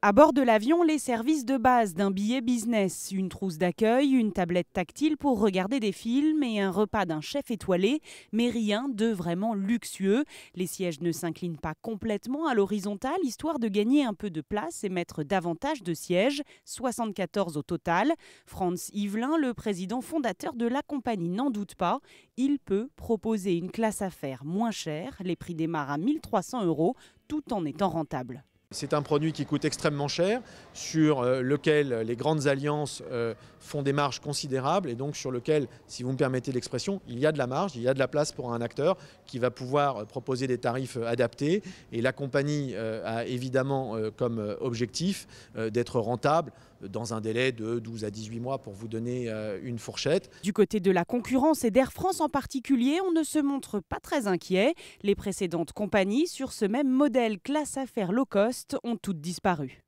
À bord de l'avion, les services de base d'un billet business, une trousse d'accueil, une tablette tactile pour regarder des films et un repas d'un chef étoilé, mais rien de vraiment luxueux. Les sièges ne s'inclinent pas complètement à l'horizontale, histoire de gagner un peu de place et mettre davantage de sièges, 74 au total. Franz Yvelin, le président fondateur de la compagnie, n'en doute pas. Il peut proposer une classe affaires moins chère, les prix démarrent à 1300 euros, tout en étant rentable. C'est un produit qui coûte extrêmement cher, sur euh, lequel les grandes alliances euh, font des marges considérables et donc sur lequel, si vous me permettez l'expression, il y a de la marge, il y a de la place pour un acteur qui va pouvoir euh, proposer des tarifs adaptés. Et la compagnie a évidemment comme objectif d'être rentable dans un délai de 12 à 18 mois pour vous donner une fourchette. Du côté de la concurrence et d'Air France en particulier, on ne se montre pas très inquiet. Les précédentes compagnies sur ce même modèle classe affaires low cost ont toutes disparu.